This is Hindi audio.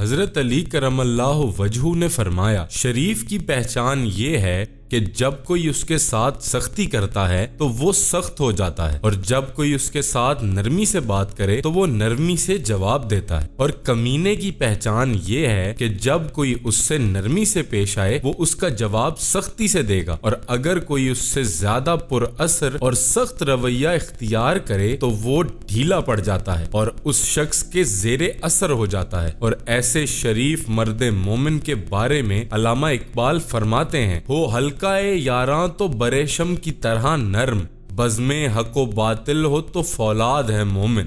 हजरत अली करमल्ला वजहू ने फरमाया शरीफ की पहचान ये है कि जब कोई उसके साथ सख्ती करता है तो वो सख्त हो जाता है और जब कोई उसके साथ नरमी से बात करे तो वो नरमी से जवाब देता है और कमीने की पहचान ये है कि जब कोई उससे नरमी से पेश आए वो उसका जवाब सख्ती से देगा और अगर कोई उससे ज्यादा पुरअसर और सख्त रवैया इख्तियार करे तो वो ढीला पड़ जाता है और उस शख्स के जेर असर हो जाता है और ऐसे शरीफ मर्द मोमिन के बारे में अलामा इकबाल फरमाते हैं हो हल्का हलका यारा तो बरेशम की तरह नर्म बजमे हको बातिल हो तो फौलाद है मोमिन